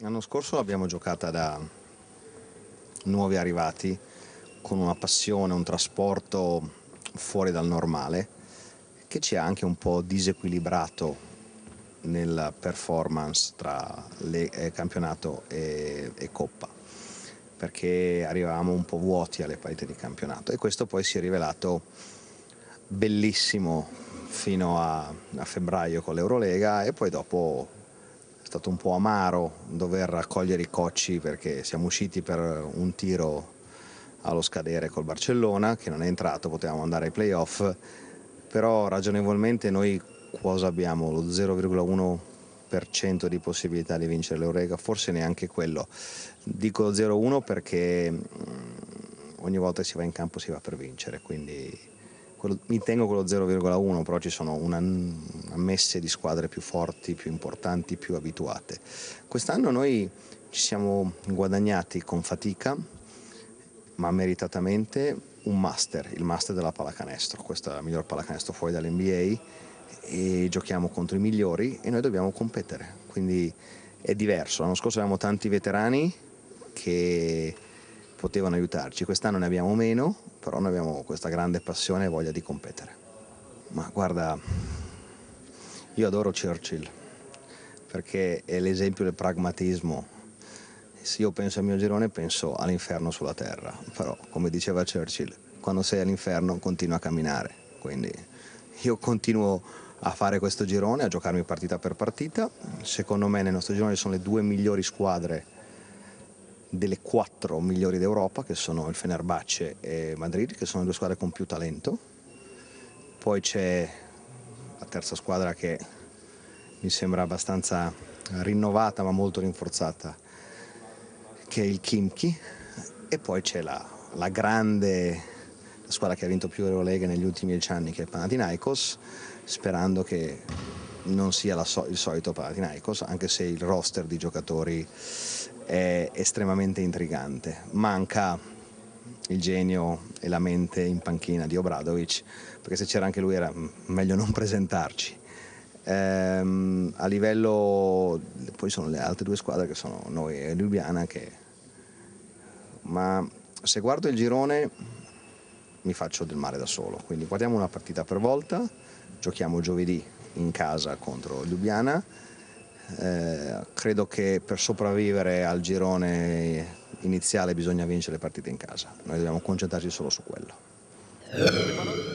L'anno scorso l'abbiamo giocata da nuovi arrivati con una passione, un trasporto fuori dal normale che ci ha anche un po' disequilibrato nella performance tra le, eh, campionato e, e, coppa perché arrivavamo un po' vuoti alle partite di campionato e questo poi si è rivelato bellissimo fino a, a febbraio con l'Eurolega e poi dopo è stato un po' amaro dover raccogliere i cocci perché siamo usciti per un tiro allo scadere col Barcellona che non è entrato, potevamo andare ai playoff, però ragionevolmente noi cosa abbiamo? Lo 0,1% di possibilità di vincere l'Eurega, forse neanche quello. Dico 0,1 perché mm, ogni volta che si va in campo si va per vincere, quindi quello, mi tengo quello 0,1, però ci sono una, una messe di squadre più forti, più importanti, più abituate. Quest'anno noi ci siamo guadagnati con fatica, ma meritatamente, un master, il master della pallacanestro. Questa è la miglior pallacanestro fuori dall'NBA e giochiamo contro i migliori e noi dobbiamo competere. Quindi è diverso. L'anno scorso avevamo tanti veterani che potevano aiutarci, quest'anno ne abbiamo meno però noi abbiamo questa grande passione e voglia di competere. Ma guarda, io adoro Churchill perché è l'esempio del pragmatismo. Se io penso al mio girone penso all'inferno sulla terra, però come diceva Churchill, quando sei all'inferno continua a camminare, quindi io continuo a fare questo girone, a giocarmi partita per partita. Secondo me nel nostro girone ci sono le due migliori squadre delle quattro migliori d'Europa, che sono il Fenerbahce e Madrid, che sono le due squadre con più talento. Poi c'è la terza squadra che mi sembra abbastanza rinnovata ma molto rinforzata, che è il Kimchi. E poi c'è la, la grande la squadra che ha vinto più Eurolega negli ultimi dieci anni, che è il Panathinaikos, sperando che non sia so, il solito Panathinaikos, anche se il roster di giocatori è estremamente intrigante. Manca il genio e la mente in panchina di Obradovic, perché se c'era anche lui era meglio non presentarci. Ehm, a livello, poi sono le altre due squadre che sono noi e Ljubljana, che... ma se guardo il girone mi faccio del male da solo, quindi guardiamo una partita per volta, giochiamo giovedì in casa contro Ljubljana eh, credo che per sopravvivere al girone iniziale bisogna vincere le partite in casa, noi dobbiamo concentrarci solo su quello.